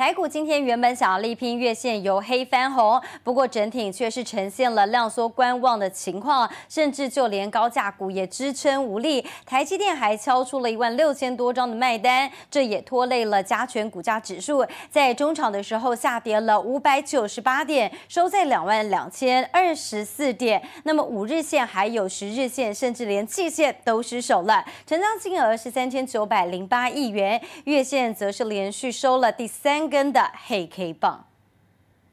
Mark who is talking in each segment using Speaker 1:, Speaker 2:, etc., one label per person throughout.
Speaker 1: 台股今天原本想要力拼月线由黑翻红，不过整体却是呈现了量缩观望的情况，甚至就连高价股也支撑无力。台积电还敲出了一万六千多张的卖单，这也拖累了加权股价指数，在中场的时候下跌了五百九十八点，收在两万两千二十四点。那么五日线还有十日线，甚至连季线都失守了。成交金额是三千九百零八亿元，月线则是连续收了第三。根的黑 K 棒。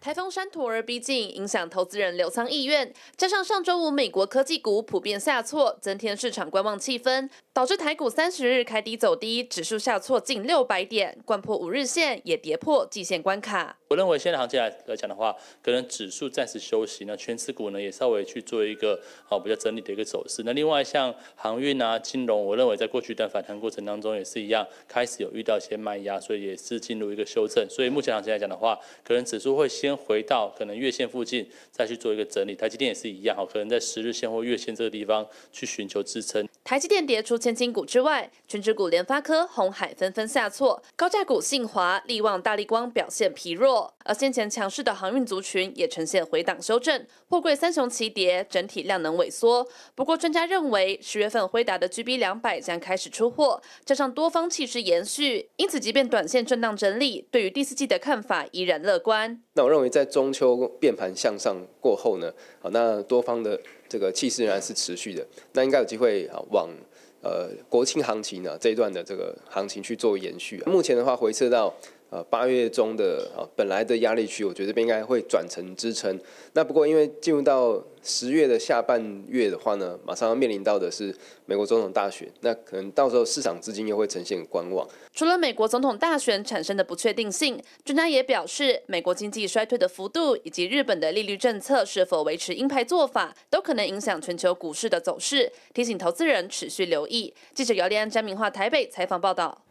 Speaker 2: 台风山陀儿逼近，影响投资人留仓意愿，加上上周五美国科技股普遍下挫，增添市场观望气氛，导致台股三十日开低走低，指数下挫近六百点，贯破五日线，也跌破季线关卡。
Speaker 3: 我认为现在行情来来讲的话，可能指数暂时休息，那全持股呢也稍微去做一个啊比较整理的一个走势。那另外像航运啊、金融，我认为在过去一段反弹过程当中也是一样，开始有遇到一些卖压，所以也是进入一个修正。所以目前行情来讲的话，可能指数会先。回到可能月线附近，再去做一个整理。台积电也是一样，好，可能在十日线或月线这个地方去寻求支撑。
Speaker 2: 台积电跌出千金股之外，全指股联发科、红海纷纷下挫，高价股信华、力旺、大力光表现疲弱，而先前强势的航运族群也呈现回档修正，货柜三雄齐跌，整体量能萎缩。不过，专家认为十月份辉达的 G B 两百将开始出货，加上多方气势延续，因此即便短线震荡整理，对于第四季的看法依然乐观。
Speaker 4: 那我认因为在中秋变盘向上过后呢，好，那多方的这个气势仍然是持续的，那应该有机会好往呃国庆行情呢这一段的这个行情去做延续。目前的话回撤到。呃，八月中的啊，本来的压力区，我觉得这边应该会转成支撑。那不过，因为进入到十月的下半月的话呢，马上要面临到的是美国总统大选，那可能到时候市场资金又会呈现观望。
Speaker 2: 除了美国总统大选产生的不确定性，专家也表示，美国经济衰退的幅度以及日本的利率政策是否维持鹰派做法，都可能影响全球股市的走势，提醒投资人持续留意。记者姚丽安、张明化台北采访报道。